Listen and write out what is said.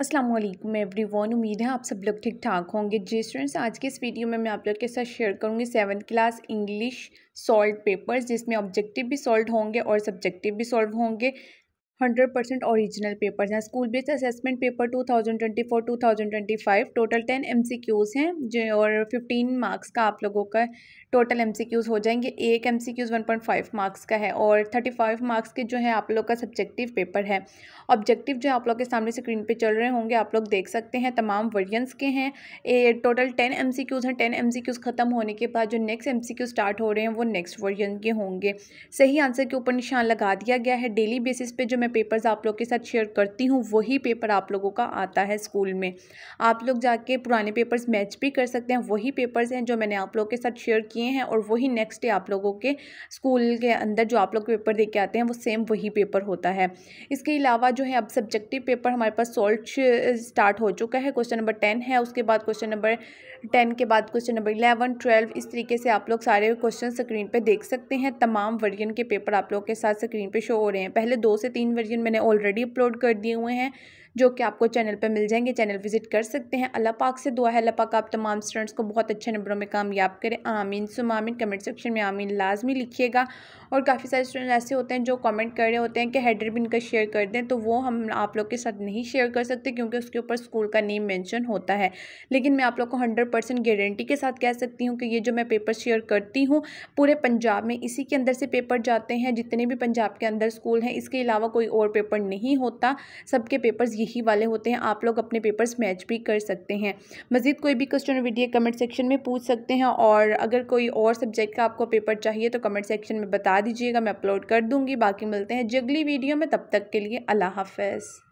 अस्सलाम वालेकुम वन उम्मीद है आप सब लोग ठीक ठाक होंगे जी स्टूडेंट्स आज के इस वीडियो में मैं आप लोग के साथ शेयर करूँगी seventh class English solve papers जिसमें ऑब्जेक्टिव भी सॉल्व होंगे और सब्जेक्टिव भी सॉल्व होंगे हंड्रेड परसेंट ऑरिजिनल पेपर्स हैं school based assessment paper two thousand twenty four two thousand twenty five total ten M C Qs हैं जो और फिफ्टीन मार्क्स का आप लोगों का टोटल एम सी क्यूज़ हो जाएंगे एक M C Qs one point five marks का है और थर्टी फाइव मार्क्स के जो है आप लोग का सब्जेक्टिव पेपर है ऑब्जेक्टिव जो है आप लोग के सामने स्क्रीन पर चल रहे होंगे आप लोग देख सकते हैं तमाम वर्जनस के हैं ए, total ten M C Qs हैं टेन एम सी क्यूज़ ख़त्म होने के बाद जो next M C Q start हो रहे हैं वो नेक्स्ट वर्जन के होंगे सही आंसर के ऊपर निशान लगा दिया गया है डेली बेसिस पे जो मैं पेपर्स आप लोग के साथ शेयर करती हूँ वही पेपर आप लोगों का आता है स्कूल में आप लोग जाके पुराने पेपर्स मैच भी कर सकते हैं वही पेपर्स हैं जो मैंने आप लोग के साथ शेयर किए हैं और वही नेक्स्ट डे आप लोगों के स्कूल के अंदर जो आप लोग पेपर दे के आते हैं वो सेम वही पेपर होता है इसके अलावा जो है अब सब्जेक्टिव पेपर हमारे पास सॉल्ट स्टार्ट हो चुका है क्वेश्चन नंबर टेन है उसके बाद क्वेश्चन नंबर टेन के बाद क्वेश्चन नंबर इलेवन ट्वेल्व इस तरीके से आप लोग सारे क्वेश्चन स्क्रीन पर देख सकते हैं तमाम वर्जन के पेपर आप लोग के साथ स्क्रीन पर शो हो रहे हैं पहले दो से तीन वर्जन मैंने ऑलरेडी अपलोड कर दिए हुए हैं जो कि आपको चैनल पर मिल जाएंगे चैनल विजिट कर सकते हैं अल्लाह पाक से दुआ है अल्लाह पाक आप तमाम स्टूडेंट्स को बहुत अच्छे नंबरों में कामयाब करें आमीन सुम आमीन कमेंट सेक्शन में आमीन लाजमी लिखिएगा और काफ़ी सारे स्टूडेंट ऐसे होते हैं जो कमेंट कर रहे होते हैं कि हेडर भी इनका शेयर कर दें तो वो हम आप लोग के साथ नहीं शेयर कर सकते क्योंकि उसके ऊपर स्कूल का नेम मैंशन होता है लेकिन मैं आप लोग को हंड्रेड परसेंट गारंटी के साथ कह सकती हूँ कि ये जो मैं पेपर शेयर करती हूँ पूरे पंजाब में इसी के अंदर से पेपर जाते हैं जितने भी पंजाब के अंदर स्कूल हैं इसके अलावा कोई और पेपर नहीं होता सबके पेपर्स यही वाले होते हैं आप लोग अपने पेपर्स मैच भी कर सकते हैं मज़ीद कोई भी क्वेश्चन वीडियो कमेंट सेक्शन में पूछ सकते हैं और अगर कोई और सब्जेक्ट का आपको पेपर चाहिए तो कमेंट सेक्शन में बता दीजिएगा मैं अपलोड कर दूँगी बाकी मिलते हैं जगली वीडियो में तब तक के लिए अल्लाह हाफ